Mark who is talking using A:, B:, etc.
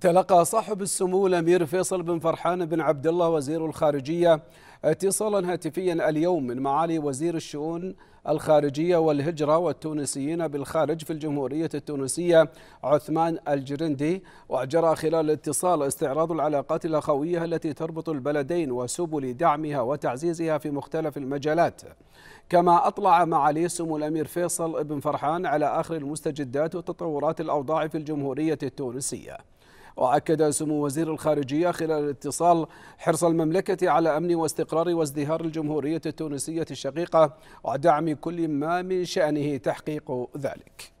A: تلقى صاحب السمو الامير فيصل بن فرحان بن عبد الله وزير الخارجيه اتصالا هاتفيا اليوم من معالي وزير الشؤون الخارجيه والهجره والتونسيين بالخارج في الجمهوريه التونسيه عثمان الجرندي وجرى خلال الاتصال استعراض العلاقات الاخويه التي تربط البلدين وسبل دعمها وتعزيزها في مختلف المجالات كما اطلع معالي سمو الامير فيصل بن فرحان على اخر المستجدات وتطورات الاوضاع في الجمهوريه التونسيه وأكد سمو وزير الخارجية خلال الاتصال حرص المملكة على أمن واستقرار وازدهار الجمهورية التونسية الشقيقة ودعم كل ما من شأنه تحقيق ذلك